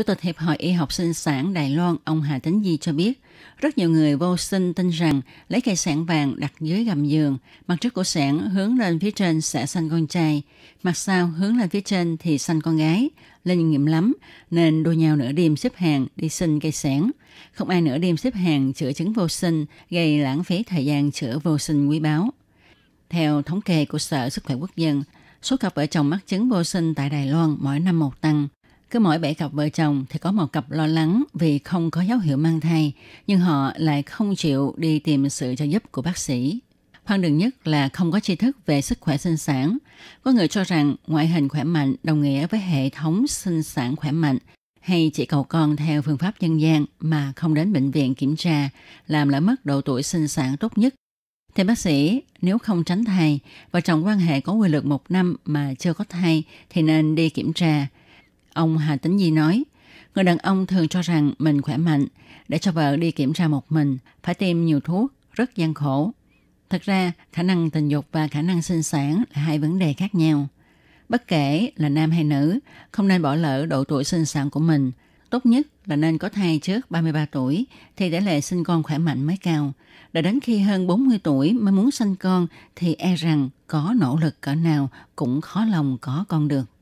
Chủ tịch Hiệp hội Y học sinh sản Đài Loan, ông Hà Tính Di cho biết, rất nhiều người vô sinh tin rằng lấy cây sản vàng đặt dưới gầm giường, mặt trước của sản hướng lên phía trên sẽ sanh con trai, mặt sau hướng lên phía trên thì sanh con gái. Linh nghiệm lắm, nên đua nhau nửa đêm xếp hàng đi xin cây sản. Không ai nửa đêm xếp hàng chữa chứng vô sinh, gây lãng phí thời gian chữa vô sinh quý báu. Theo thống kê của Sở Sức khỏe Quốc dân, số cặp vợ chồng mắc chứng vô sinh tại Đài Loan mỗi năm một tăng – cứ mỗi bảy cặp vợ chồng thì có một cặp lo lắng vì không có dấu hiệu mang thai, nhưng họ lại không chịu đi tìm sự trợ giúp của bác sĩ. Hoang đường nhất là không có tri thức về sức khỏe sinh sản. Có người cho rằng ngoại hình khỏe mạnh đồng nghĩa với hệ thống sinh sản khỏe mạnh, hay chỉ cầu con theo phương pháp dân gian mà không đến bệnh viện kiểm tra, làm lỡ mất độ tuổi sinh sản tốt nhất. Theo bác sĩ, nếu không tránh thai, vợ chồng quan hệ có quy luật một năm mà chưa có thai thì nên đi kiểm tra – Ông Hà Tĩnh Di nói, người đàn ông thường cho rằng mình khỏe mạnh, để cho vợ đi kiểm tra một mình, phải tiêm nhiều thuốc, rất gian khổ. Thật ra, khả năng tình dục và khả năng sinh sản là hai vấn đề khác nhau. Bất kể là nam hay nữ, không nên bỏ lỡ độ tuổi sinh sản của mình. Tốt nhất là nên có thai trước 33 tuổi thì tỷ lệ sinh con khỏe mạnh mới cao. đã đến khi hơn 40 tuổi mới muốn sinh con thì e rằng có nỗ lực cỡ nào cũng khó lòng có con được.